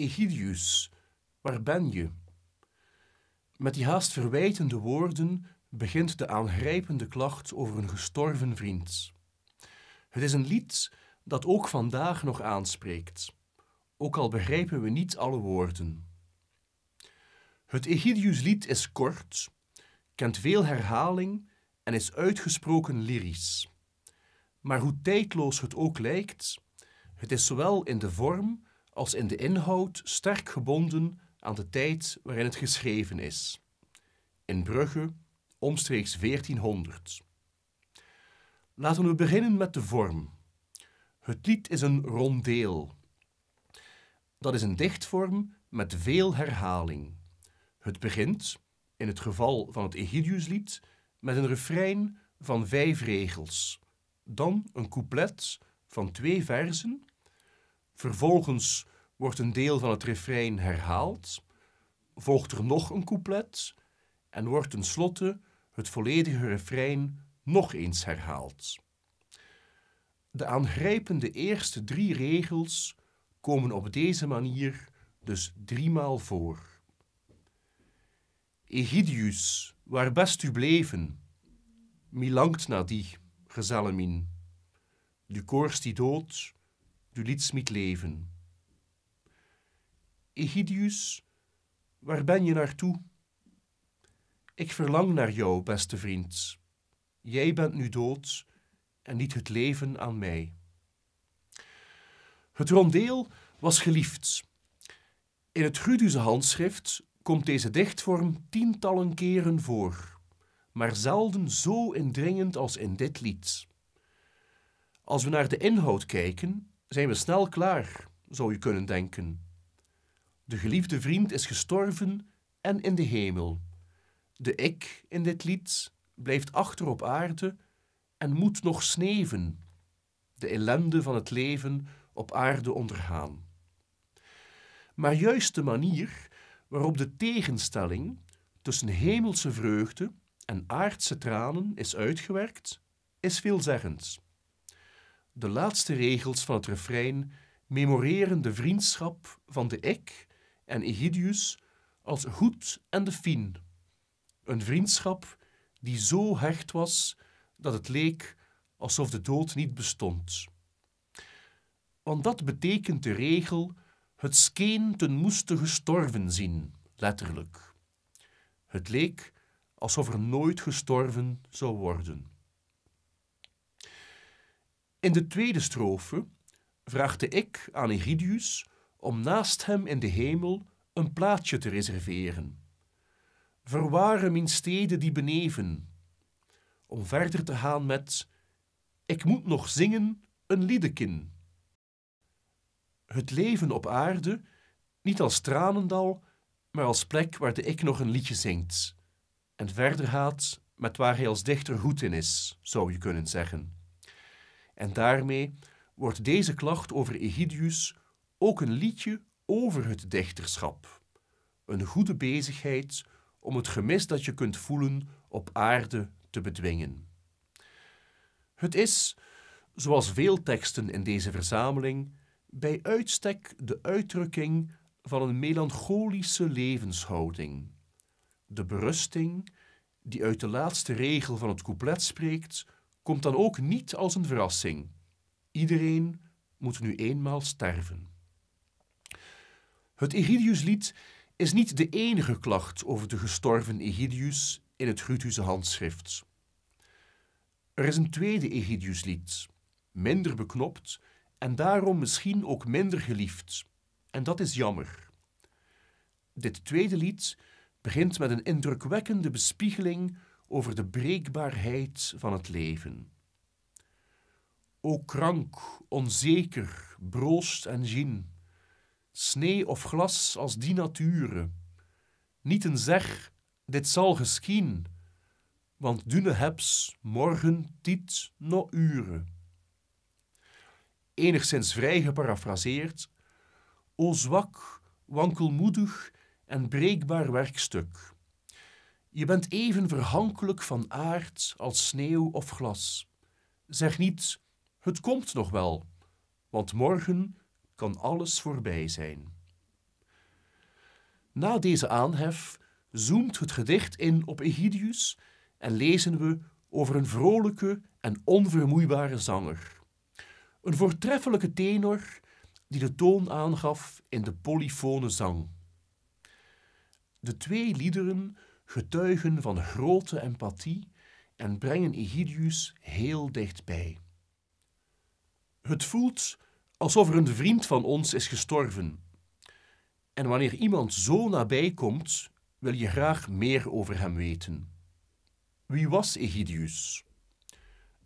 Egidius, waar ben je? Met die haast verwijtende woorden begint de aangrijpende klacht over een gestorven vriend. Het is een lied dat ook vandaag nog aanspreekt, ook al begrijpen we niet alle woorden. Het Egidiuslied is kort, kent veel herhaling en is uitgesproken lyrisch. Maar hoe tijdloos het ook lijkt, het is zowel in de vorm als in de inhoud sterk gebonden aan de tijd waarin het geschreven is. In Brugge omstreeks 1400. Laten we beginnen met de vorm. Het lied is een rondeel. Dat is een dichtvorm met veel herhaling. Het begint, in het geval van het Egidiuslied, met een refrein van vijf regels, dan een couplet van twee verzen Vervolgens wordt een deel van het refrein herhaald, volgt er nog een couplet en wordt tenslotte het volledige refrein nog eens herhaald. De aangrijpende eerste drie regels komen op deze manier dus driemaal voor. Egidius, waar best u bleven, mi na die, gezellemin. Du koorst die dood, du liet smit leven. Egidius, waar ben je naartoe? Ik verlang naar jou, beste vriend. Jij bent nu dood en niet het leven aan mij. Het rondeel was geliefd. In het Gruduse handschrift komt deze dichtvorm tientallen keren voor, maar zelden zo indringend als in dit lied. Als we naar de inhoud kijken, zijn we snel klaar, zou je kunnen denken. De geliefde vriend is gestorven en in de hemel. De ik in dit lied blijft achter op aarde en moet nog sneven, de ellende van het leven op aarde ondergaan. Maar juist de manier waarop de tegenstelling tussen hemelse vreugde en aardse tranen is uitgewerkt, is veelzeggend. De laatste regels van het refrein memoreren de vriendschap van de Ek en Egidius als goed en de fin, Een vriendschap die zo hecht was dat het leek alsof de dood niet bestond. Want dat betekent de regel het skeen ten moeste gestorven zien, letterlijk. Het leek alsof er nooit gestorven zou worden. In de tweede strofe vraagde ik aan Egidius om naast hem in de hemel een plaatsje te reserveren. Verware mijn steden die beneven. Om verder te gaan met Ik moet nog zingen een liedekin. Het leven op aarde, niet als tranendal, maar als plek waar de ik nog een liedje zingt. En verder gaat met waar hij als dichter goed in is, zou je kunnen zeggen. En daarmee wordt deze klacht over Egidius ook een liedje over het dichterschap. Een goede bezigheid om het gemis dat je kunt voelen op aarde te bedwingen. Het is, zoals veel teksten in deze verzameling, bij uitstek de uitdrukking van een melancholische levenshouding. De berusting, die uit de laatste regel van het couplet spreekt, komt dan ook niet als een verrassing. Iedereen moet nu eenmaal sterven. Het Egidiuslied is niet de enige klacht over de gestorven Egidius in het Gruthuse handschrift. Er is een tweede Egidiuslied, minder beknopt en daarom misschien ook minder geliefd. En dat is jammer. Dit tweede lied begint met een indrukwekkende bespiegeling over de breekbaarheid van het leven. O krank, onzeker, broost en zin. snee of glas als die nature, niet een zeg, dit zal geschien, want dune hebs morgen tiet no uren. Enigszins vrij geparafraseerd, o zwak, wankelmoedig en breekbaar werkstuk je bent even verhankelijk van aard als sneeuw of glas. Zeg niet, het komt nog wel, want morgen kan alles voorbij zijn. Na deze aanhef zoomt het gedicht in op Egidius en lezen we over een vrolijke en onvermoeibare zanger. Een voortreffelijke tenor die de toon aangaf in de polyfone zang. De twee liederen getuigen van grote empathie en brengen Egidius heel dichtbij. Het voelt alsof er een vriend van ons is gestorven. En wanneer iemand zo nabij komt, wil je graag meer over hem weten. Wie was Egidius?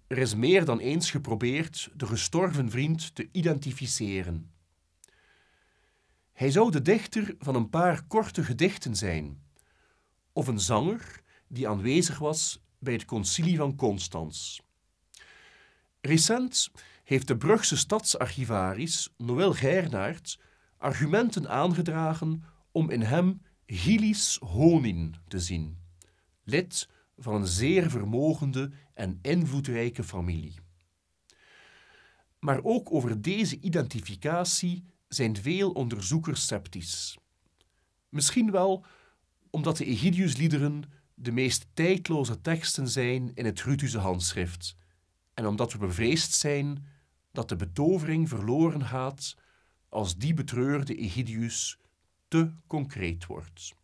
Er is meer dan eens geprobeerd de gestorven vriend te identificeren. Hij zou de dichter van een paar korte gedichten zijn of een zanger die aanwezig was bij het concilie van Constans. Recent heeft de Brugse stadsarchivaris Noël Gernaert argumenten aangedragen om in hem Gilis Honin te zien, lid van een zeer vermogende en invloedrijke familie. Maar ook over deze identificatie zijn veel onderzoekers sceptisch. Misschien wel omdat de Egidiusliederen de meest tijdloze teksten zijn in het Rutuse handschrift en omdat we bevreesd zijn dat de betovering verloren gaat als die betreurde Egidius te concreet wordt.